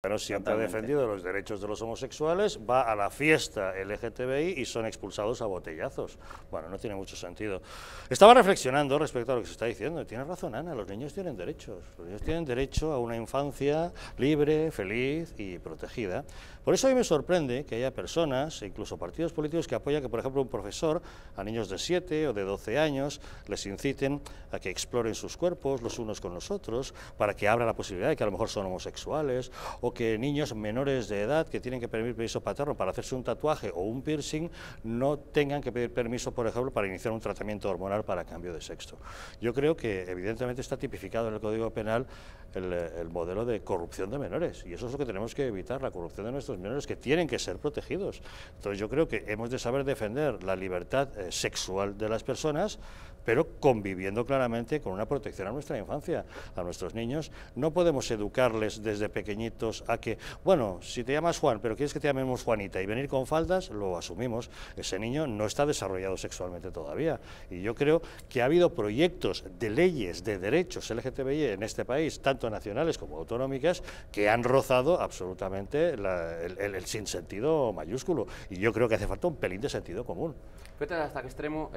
Bueno, siempre ha defendido los derechos de los homosexuales, va a la fiesta LGTBI y son expulsados a botellazos. Bueno, no tiene mucho sentido. Estaba reflexionando respecto a lo que se está diciendo. Tiene razón Ana, los niños tienen derechos. Los niños tienen derecho a una infancia libre, feliz y protegida. Por eso a mí me sorprende que haya personas, e incluso partidos políticos, que apoyan que, por ejemplo, un profesor a niños de 7 o de 12 años les inciten a que exploren sus cuerpos los unos con los otros para que abra la posibilidad de que a lo mejor son homosexuales que niños menores de edad que tienen que pedir permiso paterno para hacerse un tatuaje o un piercing no tengan que pedir permiso, por ejemplo, para iniciar un tratamiento hormonal para cambio de sexo. Yo creo que evidentemente está tipificado en el Código Penal el, eh, modelo de corrupción de menores y eso es lo que tenemos que evitar, la corrupción de nuestros menores que tienen que ser protegidos. Entonces yo creo que hemos de saber defender la libertad eh, sexual de las personas, pero conviviendo claramente con una protección a nuestra infancia, a nuestros niños. No podemos educarles desde pequeñitos a que, bueno, si te llamas Juan, pero quieres que te llamemos Juanita y venir con faldas, lo asumimos. Ese niño no está desarrollado sexualmente todavía. Y yo creo que ha habido proyectos de leyes, de derechos LGTBI en este país, tanto nacionales como autonómicas, que han rozado absolutamente el, el, sinsentido mayúsculo. Y yo creo que hace falta un pelín de sentido común. hasta qué extremo... Eh,